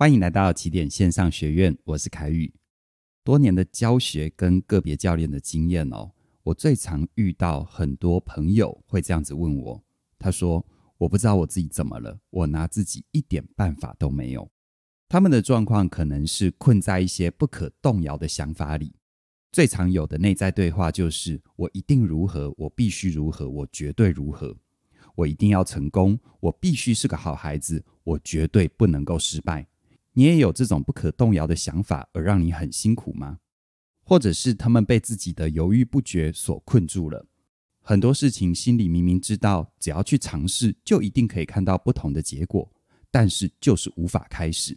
欢迎来到起点线上学院，我是凯宇。多年的教学跟个别教练的经验哦，我最常遇到很多朋友会这样子问我，他说：“我不知道我自己怎么了，我拿自己一点办法都没有。”他们的状况可能是困在一些不可动摇的想法里，最常有的内在对话就是：“我一定如何，我必须如何，我绝对如何，我一定要成功，我必须是个好孩子，我绝对不能够失败。”你也有这种不可动摇的想法而让你很辛苦吗？或者是他们被自己的犹豫不决所困住了？很多事情心里明明知道，只要去尝试，就一定可以看到不同的结果，但是就是无法开始。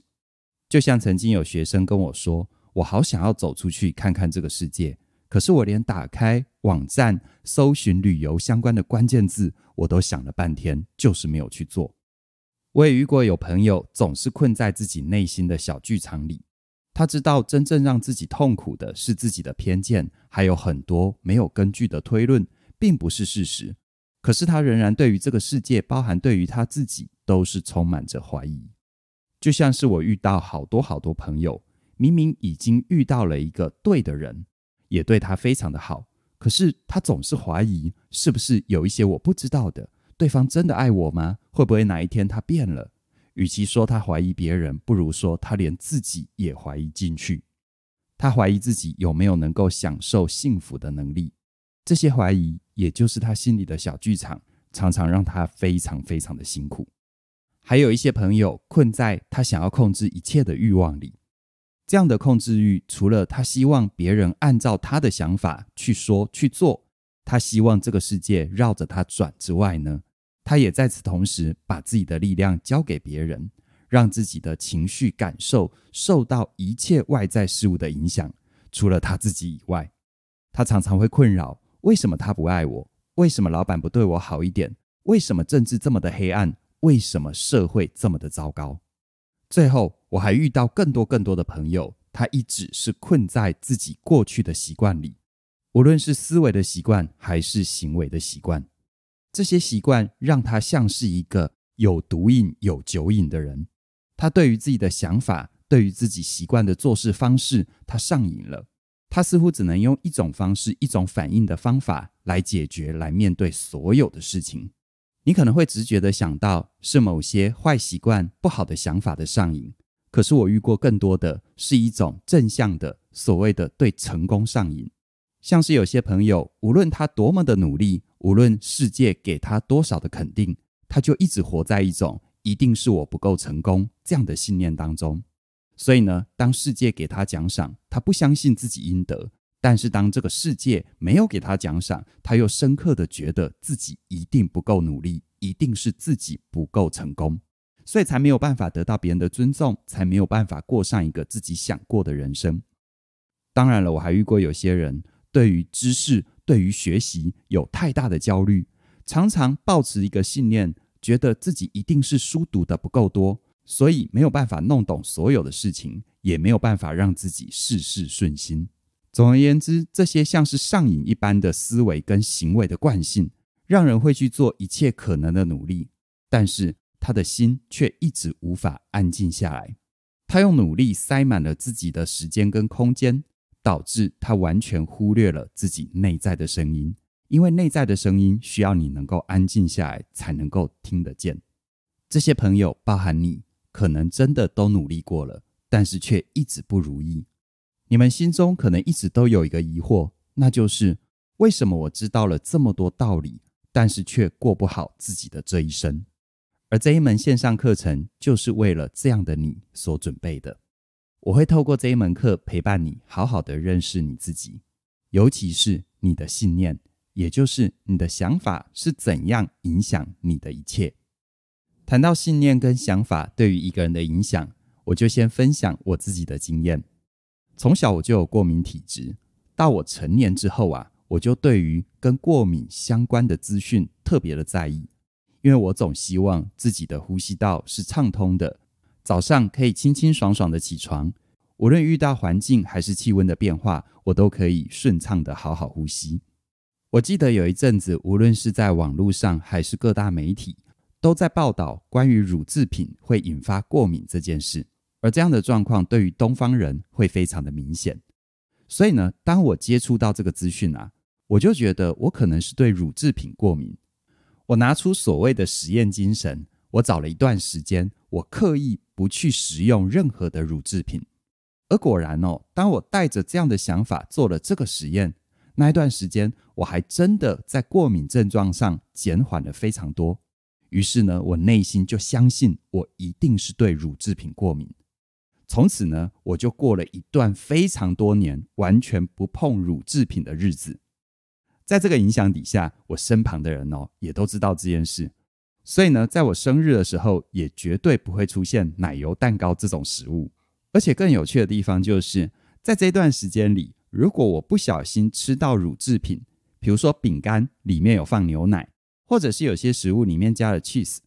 就像曾经有学生跟我说：“我好想要走出去看看这个世界，可是我连打开网站、搜寻旅游相关的关键字，我都想了半天，就是没有去做。”我也遇过有朋友总是困在自己内心的小剧场里，他知道真正让自己痛苦的是自己的偏见，还有很多没有根据的推论，并不是事实。可是他仍然对于这个世界，包含对于他自己，都是充满着怀疑。就像是我遇到好多好多朋友，明明已经遇到了一个对的人，也对他非常的好，可是他总是怀疑是不是有一些我不知道的。对方真的爱我吗？会不会哪一天他变了？与其说他怀疑别人，不如说他连自己也怀疑进去。他怀疑自己有没有能够享受幸福的能力。这些怀疑也就是他心里的小剧场，常常让他非常非常的辛苦。还有一些朋友困在他想要控制一切的欲望里。这样的控制欲，除了他希望别人按照他的想法去说去做，他希望这个世界绕着他转之外呢？他也在此同时把自己的力量交给别人，让自己的情绪感受受到一切外在事物的影响，除了他自己以外，他常常会困扰：为什么他不爱我？为什么老板不对我好一点？为什么政治这么的黑暗？为什么社会这么的糟糕？最后，我还遇到更多更多的朋友，他一直是困在自己过去的习惯里，无论是思维的习惯还是行为的习惯。这些习惯让他像是一个有毒瘾、有酒瘾的人。他对于自己的想法，对于自己习惯的做事方式，他上瘾了。他似乎只能用一种方式、一种反应的方法来解决、来面对所有的事情。你可能会直觉的想到是某些坏习惯、不好的想法的上瘾。可是我遇过更多的是一种正向的，所谓的对成功上瘾。像是有些朋友，无论他多么的努力。无论世界给他多少的肯定，他就一直活在一种“一定是我不够成功”这样的信念当中。所以呢，当世界给他奖赏，他不相信自己应得；但是当这个世界没有给他奖赏，他又深刻的觉得自己一定不够努力，一定是自己不够成功，所以才没有办法得到别人的尊重，才没有办法过上一个自己想过的人生。当然了，我还遇过有些人对于知识。对于学习有太大的焦虑，常常抱持一个信念，觉得自己一定是书读的不够多，所以没有办法弄懂所有的事情，也没有办法让自己事事顺心。总而言之，这些像是上瘾一般的思维跟行为的惯性，让人会去做一切可能的努力，但是他的心却一直无法安静下来。他用努力塞满了自己的时间跟空间。导致他完全忽略了自己内在的声音，因为内在的声音需要你能够安静下来才能够听得见。这些朋友，包含你，可能真的都努力过了，但是却一直不如意。你们心中可能一直都有一个疑惑，那就是为什么我知道了这么多道理，但是却过不好自己的这一生？而这一门线上课程就是为了这样的你所准备的。我会透过这一门课陪伴你，好好的认识你自己，尤其是你的信念，也就是你的想法是怎样影响你的一切。谈到信念跟想法对于一个人的影响，我就先分享我自己的经验。从小我就有过敏体质，到我成年之后啊，我就对于跟过敏相关的资讯特别的在意，因为我总希望自己的呼吸道是畅通的。早上可以清清爽爽的起床，无论遇到环境还是气温的变化，我都可以顺畅的好好呼吸。我记得有一阵子，无论是在网络上还是各大媒体，都在报道关于乳制品会引发过敏这件事。而这样的状况对于东方人会非常的明显。所以呢，当我接触到这个资讯啊，我就觉得我可能是对乳制品过敏。我拿出所谓的实验精神。我找了一段时间，我刻意不去食用任何的乳制品，而果然哦，当我带着这样的想法做了这个实验，那一段时间，我还真的在过敏症状上减缓了非常多。于是呢，我内心就相信我一定是对乳制品过敏。从此呢，我就过了一段非常多年完全不碰乳制品的日子。在这个影响底下，我身旁的人哦也都知道这件事。所以呢，在我生日的时候，也绝对不会出现奶油蛋糕这种食物。而且更有趣的地方就是，在这段时间里，如果我不小心吃到乳制品，比如说饼干里面有放牛奶，或者是有些食物里面加了 cheese，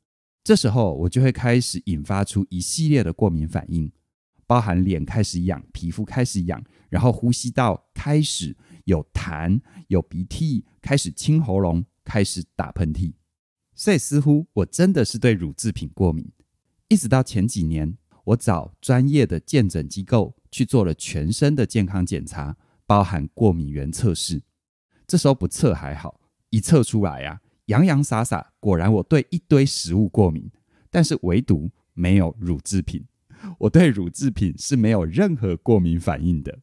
这时候我就会开始引发出一系列的过敏反应，包含脸开始痒、皮肤开始痒，然后呼吸道开始有痰、有鼻涕，开始清喉咙，开始打喷嚏。所以，似乎我真的是对乳制品过敏。一直到前几年，我找专业的鉴诊机构去做了全身的健康检查，包含过敏原测试。这时候不测还好，一测出来呀，洋洋洒洒，果然我对一堆食物过敏，但是唯独没有乳制品。我对乳制品是没有任何过敏反应的。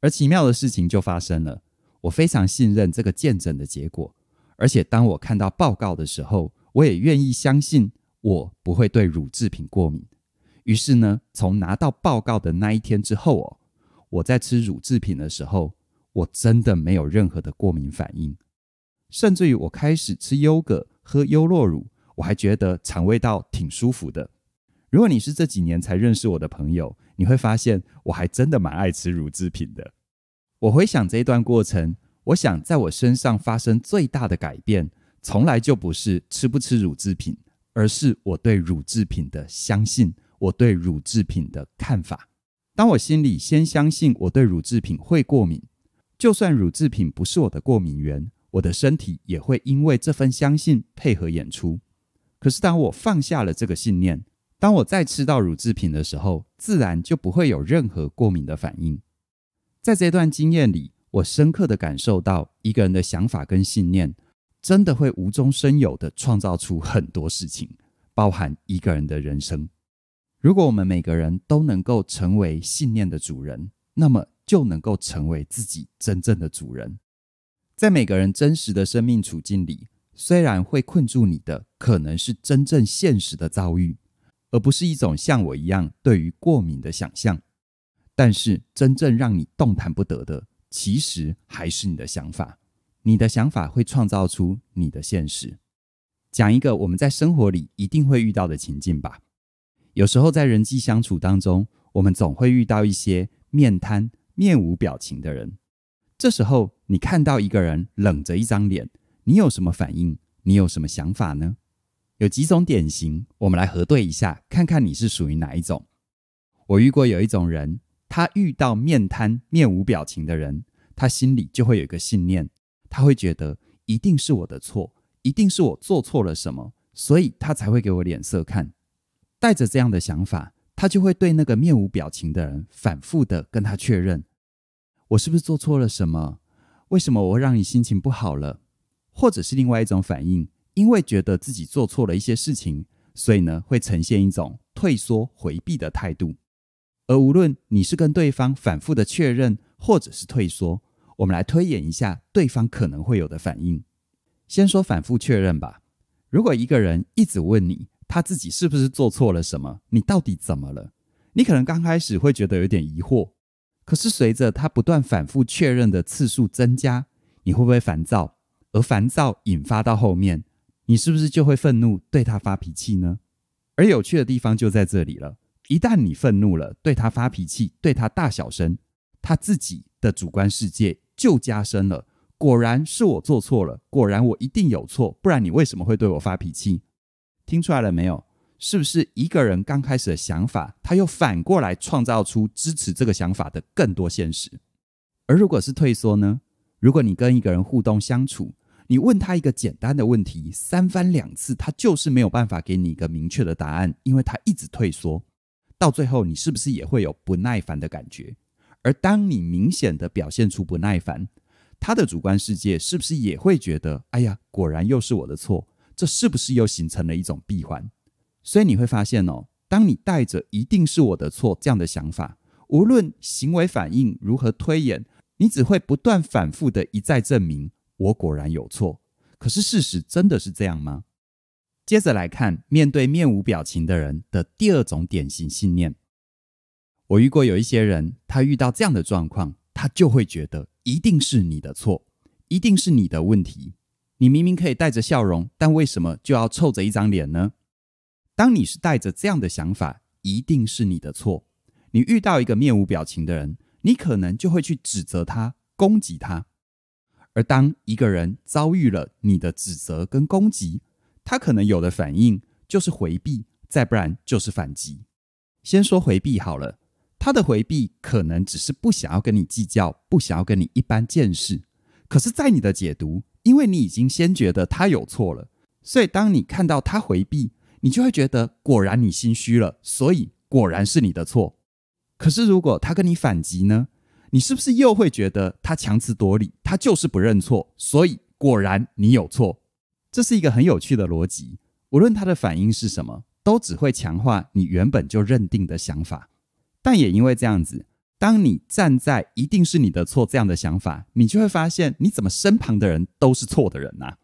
而奇妙的事情就发生了，我非常信任这个鉴诊的结果。而且当我看到报告的时候，我也愿意相信我不会对乳制品过敏。于是呢，从拿到报告的那一天之后哦，我在吃乳制品的时候，我真的没有任何的过敏反应。甚至于我开始吃优格、喝优酪乳，我还觉得肠胃道挺舒服的。如果你是这几年才认识我的朋友，你会发现我还真的蛮爱吃乳制品的。我回想这一段过程。我想，在我身上发生最大的改变，从来就不是吃不吃乳制品，而是我对乳制品的相信，我对乳制品的看法。当我心里先相信我对乳制品会过敏，就算乳制品不是我的过敏源，我的身体也会因为这份相信配合演出。可是，当我放下了这个信念，当我再吃到乳制品的时候，自然就不会有任何过敏的反应。在这段经验里。我深刻的感受到，一个人的想法跟信念，真的会无中生有的创造出很多事情，包含一个人的人生。如果我们每个人都能够成为信念的主人，那么就能够成为自己真正的主人。在每个人真实的生命处境里，虽然会困住你的可能是真正现实的遭遇，而不是一种像我一样对于过敏的想象，但是真正让你动弹不得的。其实还是你的想法，你的想法会创造出你的现实。讲一个我们在生活里一定会遇到的情境吧。有时候在人际相处当中，我们总会遇到一些面瘫、面无表情的人。这时候你看到一个人冷着一张脸，你有什么反应？你有什么想法呢？有几种典型，我们来核对一下，看看你是属于哪一种。我遇过有一种人，他遇到面瘫、面无表情的人。他心里就会有一个信念，他会觉得一定是我的错，一定是我做错了什么，所以他才会给我脸色看。带着这样的想法，他就会对那个面无表情的人反复的跟他确认，我是不是做错了什么？为什么我会让你心情不好了？或者是另外一种反应，因为觉得自己做错了一些事情，所以呢，会呈现一种退缩回避的态度。而无论你是跟对方反复的确认，或者是退缩。我们来推演一下对方可能会有的反应。先说反复确认吧。如果一个人一直问你他自己是不是做错了什么，你到底怎么了？你可能刚开始会觉得有点疑惑。可是随着他不断反复确认的次数增加，你会不会烦躁？而烦躁引发到后面，你是不是就会愤怒对他发脾气呢？而有趣的地方就在这里了。一旦你愤怒了，对他发脾气，对他大小声，他自己的主观世界。就加深了。果然是我做错了，果然我一定有错，不然你为什么会对我发脾气？听出来了没有？是不是一个人刚开始的想法，他又反过来创造出支持这个想法的更多现实？而如果是退缩呢？如果你跟一个人互动相处，你问他一个简单的问题，三番两次他就是没有办法给你一个明确的答案，因为他一直退缩，到最后你是不是也会有不耐烦的感觉？而当你明显的表现出不耐烦，他的主观世界是不是也会觉得，哎呀，果然又是我的错？这是不是又形成了一种闭环？所以你会发现哦，当你带着“一定是我的错”这样的想法，无论行为反应如何推演，你只会不断反复的一再证明我果然有错。可是事实真的是这样吗？接着来看面对面无表情的人的第二种典型信念。我遇过有一些人，他遇到这样的状况，他就会觉得一定是你的错，一定是你的问题。你明明可以带着笑容，但为什么就要臭着一张脸呢？当你是带着这样的想法，一定是你的错。你遇到一个面无表情的人，你可能就会去指责他，攻击他。而当一个人遭遇了你的指责跟攻击，他可能有的反应就是回避，再不然就是反击。先说回避好了。他的回避可能只是不想要跟你计较，不想要跟你一般见识。可是，在你的解读，因为你已经先觉得他有错了，所以当你看到他回避，你就会觉得果然你心虚了，所以果然是你的错。可是，如果他跟你反击呢？你是不是又会觉得他强词夺理，他就是不认错，所以果然你有错？这是一个很有趣的逻辑。无论他的反应是什么，都只会强化你原本就认定的想法。但也因为这样子，当你站在“一定是你的错”这样的想法，你就会发现，你怎么身旁的人都是错的人呐。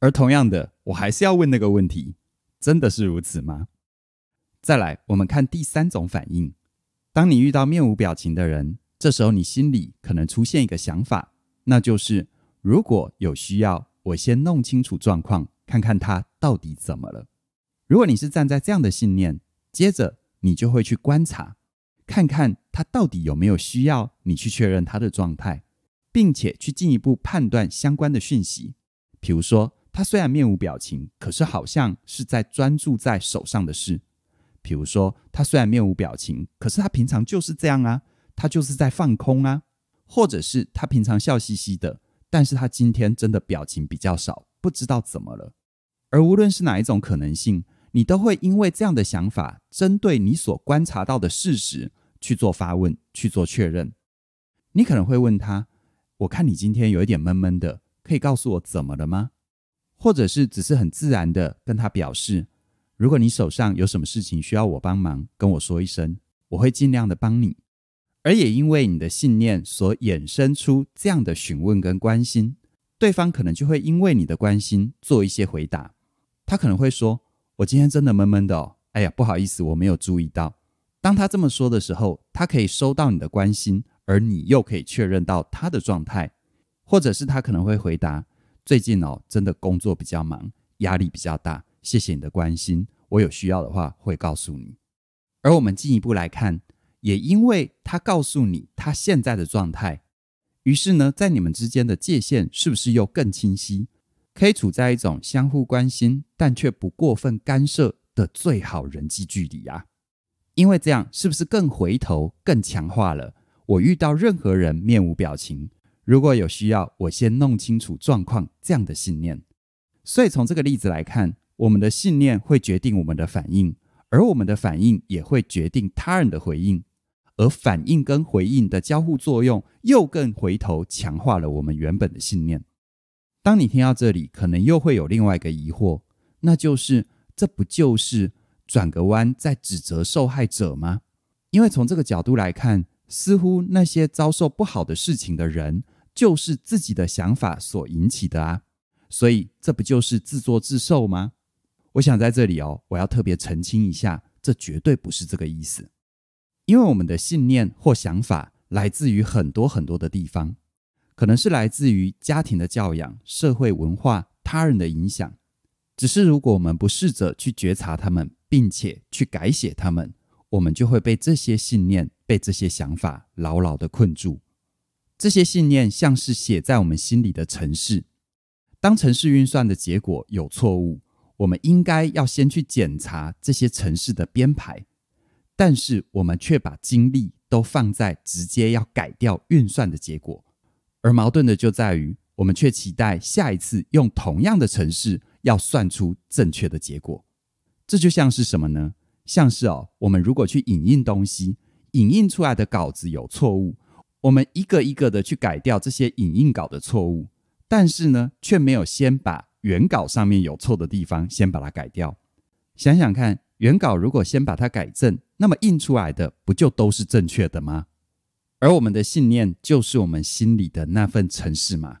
而同样的，我还是要问那个问题：真的是如此吗？再来，我们看第三种反应：当你遇到面无表情的人，这时候你心里可能出现一个想法，那就是：如果有需要，我先弄清楚状况，看看他到底怎么了。如果你是站在这样的信念，接着你就会去观察。看看他到底有没有需要你去确认他的状态，并且去进一步判断相关的讯息。比如说，他虽然面无表情，可是好像是在专注在手上的事；比如说，他虽然面无表情，可是他平常就是这样啊，他就是在放空啊；或者是他平常笑嘻嘻的，但是他今天真的表情比较少，不知道怎么了。而无论是哪一种可能性，你都会因为这样的想法针对你所观察到的事实。去做发问，去做确认。你可能会问他：“我看你今天有一点闷闷的，可以告诉我怎么了吗？”或者是只是很自然的跟他表示：“如果你手上有什么事情需要我帮忙，跟我说一声，我会尽量的帮你。”而也因为你的信念所衍生出这样的询问跟关心，对方可能就会因为你的关心做一些回答。他可能会说：“我今天真的闷闷的哦，哎呀，不好意思，我没有注意到。”当他这么说的时候，他可以收到你的关心，而你又可以确认到他的状态，或者是他可能会回答：“最近哦，真的工作比较忙，压力比较大，谢谢你的关心，我有需要的话会告诉你。”而我们进一步来看，也因为他告诉你他现在的状态，于是呢，在你们之间的界限是不是又更清晰，可以处在一种相互关心但却不过分干涉的最好人际距离啊？因为这样是不是更回头、更强化了？我遇到任何人面无表情，如果有需要，我先弄清楚状况这样的信念。所以从这个例子来看，我们的信念会决定我们的反应，而我们的反应也会决定他人的回应，而反应跟回应的交互作用又更回头强化了我们原本的信念。当你听到这里，可能又会有另外一个疑惑，那就是这不就是？转个弯再指责受害者吗？因为从这个角度来看，似乎那些遭受不好的事情的人，就是自己的想法所引起的啊。所以这不就是自作自受吗？我想在这里哦，我要特别澄清一下，这绝对不是这个意思。因为我们的信念或想法来自于很多很多的地方，可能是来自于家庭的教养、社会文化、他人的影响。只是如果我们不试着去觉察他们，并且去改写它们，我们就会被这些信念、被这些想法牢牢的困住。这些信念像是写在我们心里的城市。当城市运算的结果有错误，我们应该要先去检查这些城市的编排。但是我们却把精力都放在直接要改掉运算的结果，而矛盾的就在于，我们却期待下一次用同样的程式要算出正确的结果。这就像是什么呢？像是哦，我们如果去影印东西，影印出来的稿子有错误，我们一个一个的去改掉这些影印稿的错误，但是呢，却没有先把原稿上面有错的地方先把它改掉。想想看，原稿如果先把它改正，那么印出来的不就都是正确的吗？而我们的信念就是我们心里的那份诚实嘛，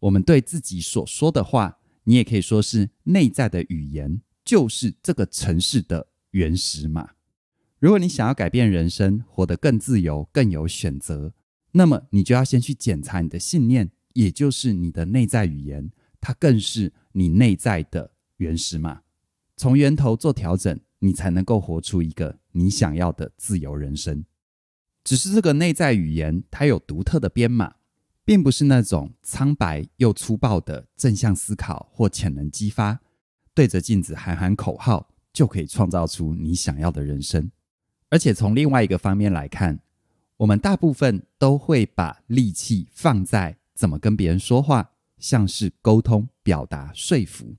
我们对自己所说的话，你也可以说是内在的语言。就是这个城市的原始码。如果你想要改变人生，活得更自由、更有选择，那么你就要先去检查你的信念，也就是你的内在语言，它更是你内在的原始码。从源头做调整，你才能够活出一个你想要的自由人生。只是这个内在语言，它有独特的编码，并不是那种苍白又粗暴的正向思考或潜能激发。对着镜子喊喊口号，就可以创造出你想要的人生。而且从另外一个方面来看，我们大部分都会把力气放在怎么跟别人说话，像是沟通、表达、说服。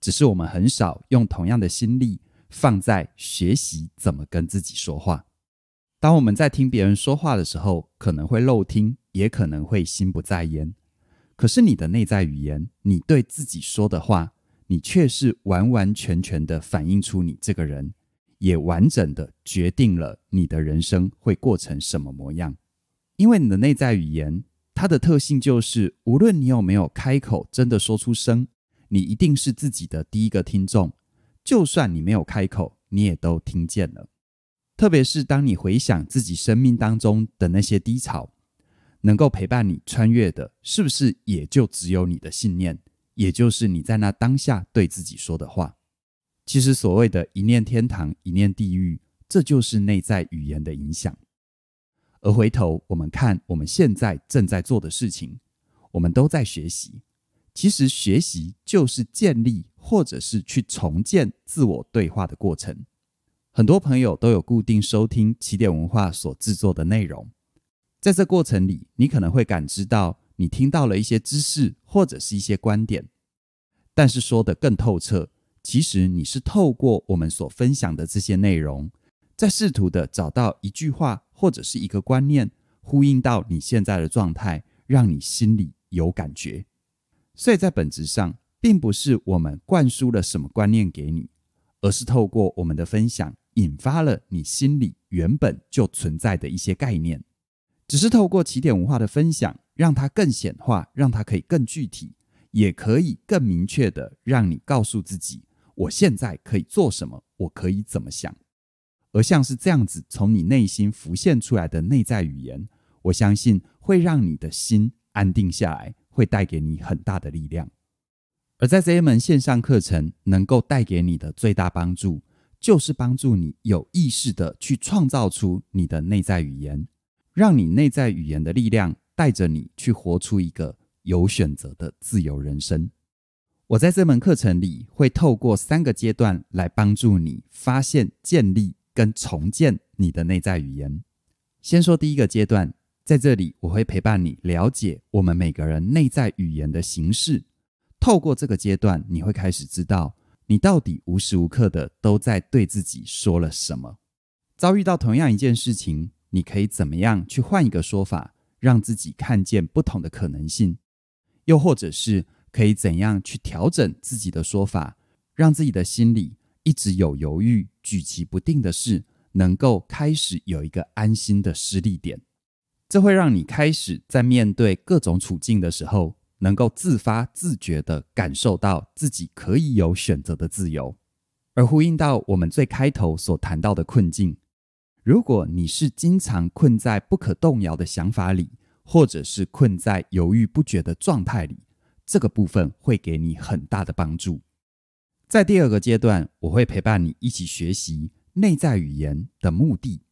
只是我们很少用同样的心力放在学习怎么跟自己说话。当我们在听别人说话的时候，可能会漏听，也可能会心不在焉。可是你的内在语言，你对自己说的话。你却是完完全全的反映出你这个人，也完整的决定了你的人生会过成什么模样。因为你的内在语言，它的特性就是，无论你有没有开口真的说出声，你一定是自己的第一个听众。就算你没有开口，你也都听见了。特别是当你回想自己生命当中的那些低潮，能够陪伴你穿越的，是不是也就只有你的信念？也就是你在那当下对自己说的话，其实所谓的一念天堂，一念地狱，这就是内在语言的影响。而回头我们看我们现在正在做的事情，我们都在学习。其实学习就是建立或者是去重建自我对话的过程。很多朋友都有固定收听起点文化所制作的内容，在这过程里，你可能会感知到。你听到了一些知识或者是一些观点，但是说的更透彻。其实你是透过我们所分享的这些内容，在试图的找到一句话或者是一个观念，呼应到你现在的状态，让你心里有感觉。所以，在本质上，并不是我们灌输了什么观念给你，而是透过我们的分享，引发了你心里原本就存在的一些概念。只是透过起点文化的分享。让它更显化，让它可以更具体，也可以更明确的让你告诉自己，我现在可以做什么，我可以怎么想。而像是这样子从你内心浮现出来的内在语言，我相信会让你的心安定下来，会带给你很大的力量。而在这一门线上课程能够带给你的最大帮助，就是帮助你有意识的去创造出你的内在语言，让你内在语言的力量。带着你去活出一个有选择的自由人生。我在这门课程里会透过三个阶段来帮助你发现、建立跟重建你的内在语言。先说第一个阶段，在这里我会陪伴你了解我们每个人内在语言的形式。透过这个阶段，你会开始知道你到底无时无刻的都在对自己说了什么。遭遇到同样一件事情，你可以怎么样去换一个说法？让自己看见不同的可能性，又或者是可以怎样去调整自己的说法，让自己的心里一直有犹豫、举棋不定的事，能够开始有一个安心的失力点。这会让你开始在面对各种处境的时候，能够自发、自觉地感受到自己可以有选择的自由，而呼应到我们最开头所谈到的困境。如果你是经常困在不可动摇的想法里，或者是困在犹豫不决的状态里，这个部分会给你很大的帮助。在第二个阶段，我会陪伴你一起学习内在语言的目的。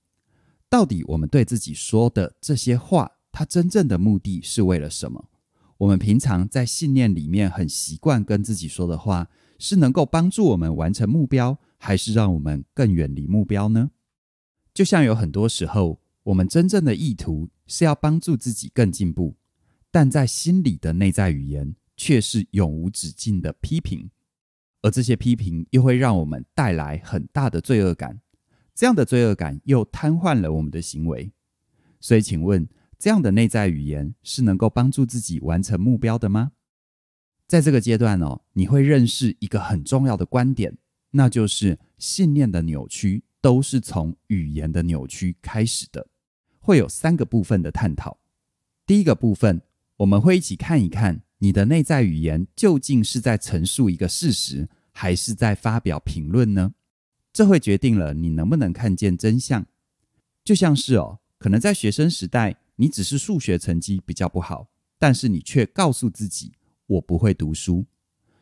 到底我们对自己说的这些话，它真正的目的是为了什么？我们平常在信念里面很习惯跟自己说的话，是能够帮助我们完成目标，还是让我们更远离目标呢？就像有很多时候，我们真正的意图是要帮助自己更进步，但在心里的内在语言却是永无止境的批评，而这些批评又会让我们带来很大的罪恶感。这样的罪恶感又瘫痪了我们的行为。所以，请问这样的内在语言是能够帮助自己完成目标的吗？在这个阶段哦，你会认识一个很重要的观点，那就是信念的扭曲。都是从语言的扭曲开始的，会有三个部分的探讨。第一个部分，我们会一起看一看你的内在语言究竟是在陈述一个事实，还是在发表评论呢？这会决定了你能不能看见真相。就像是哦，可能在学生时代，你只是数学成绩比较不好，但是你却告诉自己，我不会读书。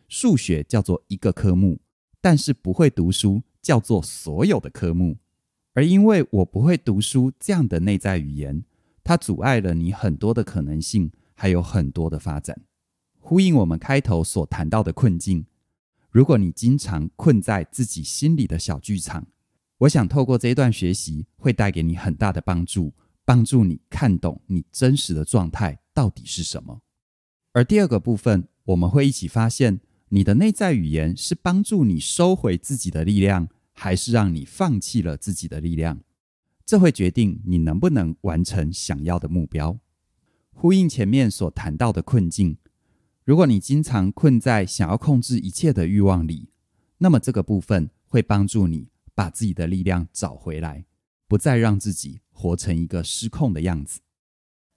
数学叫做一个科目，但是不会读书。叫做所有的科目，而因为我不会读书，这样的内在语言，它阻碍了你很多的可能性，还有很多的发展。呼应我们开头所谈到的困境，如果你经常困在自己心里的小剧场，我想透过这一段学习会带给你很大的帮助，帮助你看懂你真实的状态到底是什么。而第二个部分，我们会一起发现你的内在语言是帮助你收回自己的力量。还是让你放弃了自己的力量，这会决定你能不能完成想要的目标。呼应前面所谈到的困境，如果你经常困在想要控制一切的欲望里，那么这个部分会帮助你把自己的力量找回来，不再让自己活成一个失控的样子。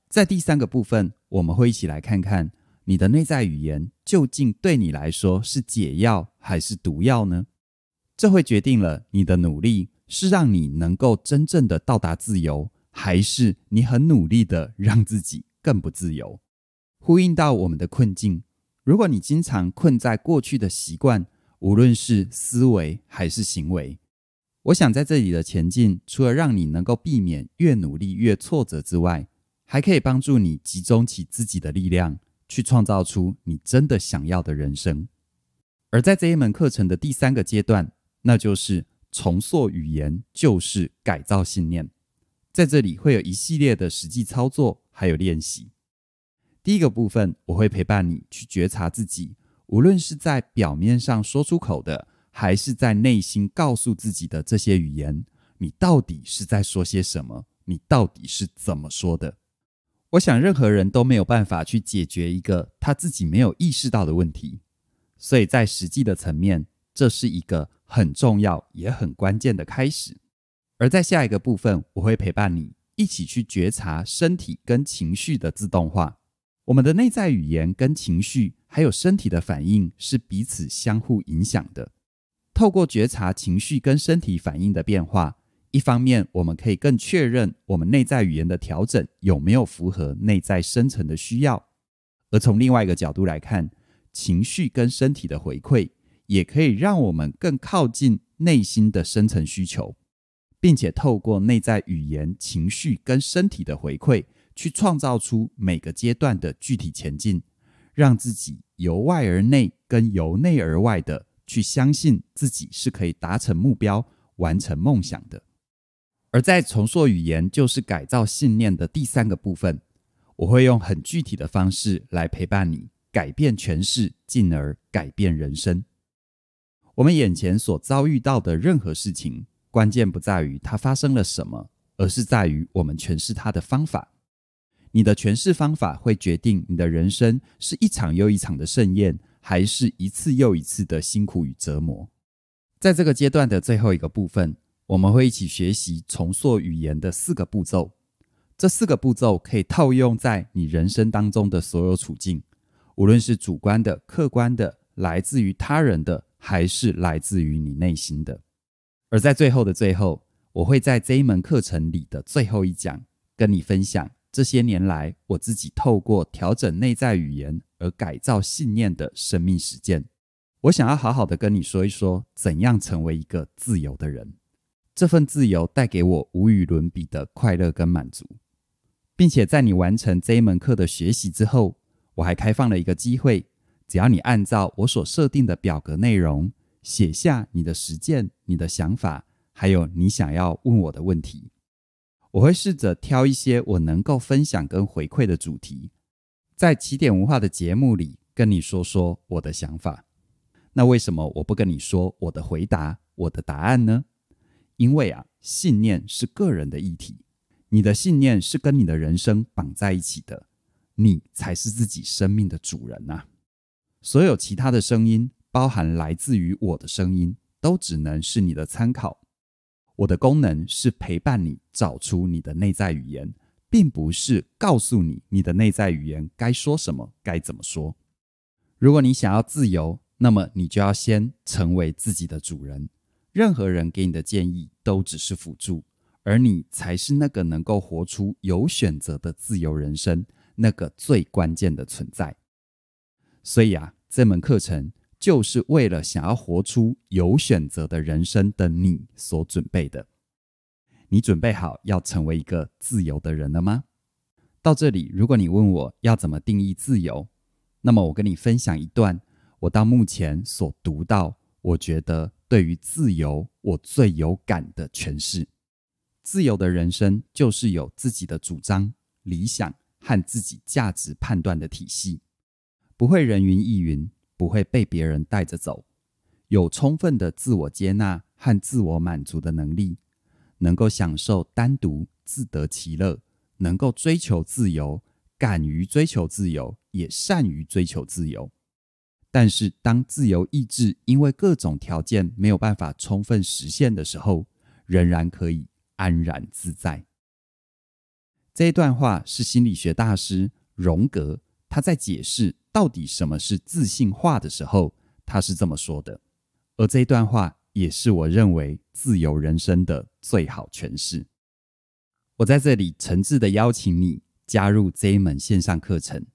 在第三个部分，我们会一起来看看你的内在语言究竟对你来说是解药还是毒药呢？这会决定了你的努力是让你能够真正的到达自由，还是你很努力的让自己更不自由。呼应到我们的困境，如果你经常困在过去的习惯，无论是思维还是行为，我想在这里的前进，除了让你能够避免越努力越挫折之外，还可以帮助你集中起自己的力量，去创造出你真的想要的人生。而在这一门课程的第三个阶段。那就是重塑语言，就是改造信念。在这里会有一系列的实际操作，还有练习。第一个部分，我会陪伴你去觉察自己，无论是在表面上说出口的，还是在内心告诉自己的这些语言，你到底是在说些什么？你到底是怎么说的？我想，任何人都没有办法去解决一个他自己没有意识到的问题。所以在实际的层面。这是一个很重要也很关键的开始，而在下一个部分，我会陪伴你一起去觉察身体跟情绪的自动化。我们的内在语言跟情绪，还有身体的反应是彼此相互影响的。透过觉察情绪跟身体反应的变化，一方面我们可以更确认我们内在语言的调整有没有符合内在深层的需要，而从另外一个角度来看，情绪跟身体的回馈。也可以让我们更靠近内心的深层需求，并且透过内在语言、情绪跟身体的回馈，去创造出每个阶段的具体前进，让自己由外而内跟由内而外的去相信自己是可以达成目标、完成梦想的。而在重塑语言就是改造信念的第三个部分，我会用很具体的方式来陪伴你，改变诠释，进而改变人生。我们眼前所遭遇到的任何事情，关键不在于它发生了什么，而是在于我们诠释它的方法。你的诠释方法会决定你的人生是一场又一场的盛宴，还是一次又一次的辛苦与折磨。在这个阶段的最后一个部分，我们会一起学习重塑语言的四个步骤。这四个步骤可以套用在你人生当中的所有处境，无论是主观的、客观的、来自于他人的。还是来自于你内心的。而在最后的最后，我会在这一门课程里的最后一讲，跟你分享这些年来我自己透过调整内在语言而改造信念的生命实践。我想要好好的跟你说一说，怎样成为一个自由的人。这份自由带给我无与伦比的快乐跟满足，并且在你完成这一门课的学习之后，我还开放了一个机会。只要你按照我所设定的表格内容写下你的实践、你的想法，还有你想要问我的问题，我会试着挑一些我能够分享跟回馈的主题，在起点文化的节目里跟你说说我的想法。那为什么我不跟你说我的回答、我的答案呢？因为啊，信念是个人的议题，你的信念是跟你的人生绑在一起的，你才是自己生命的主人呐。所有其他的声音，包含来自于我的声音，都只能是你的参考。我的功能是陪伴你找出你的内在语言，并不是告诉你你的内在语言该说什么，该怎么说。如果你想要自由，那么你就要先成为自己的主人。任何人给你的建议都只是辅助，而你才是那个能够活出有选择的自由人生，那个最关键的存在。所以啊，这门课程就是为了想要活出有选择的人生的你所准备的。你准备好要成为一个自由的人了吗？到这里，如果你问我要怎么定义自由，那么我跟你分享一段我到目前所读到，我觉得对于自由我最有感的诠释：自由的人生就是有自己的主张、理想和自己价值判断的体系。不会人云亦云，不会被别人带着走，有充分的自我接纳和自我满足的能力，能够享受单独自得其乐，能够追求自由，敢于追求自由，也善于追求自由。但是，当自由意志因为各种条件没有办法充分实现的时候，仍然可以安然自在。这一段话是心理学大师荣格。他在解释到底什么是自信化的时候，他是这么说的，而这一段话也是我认为自由人生的最好诠释。我在这里诚挚的邀请你加入这一门线上课程，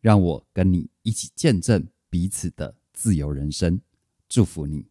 让我跟你一起见证彼此的自由人生，祝福你。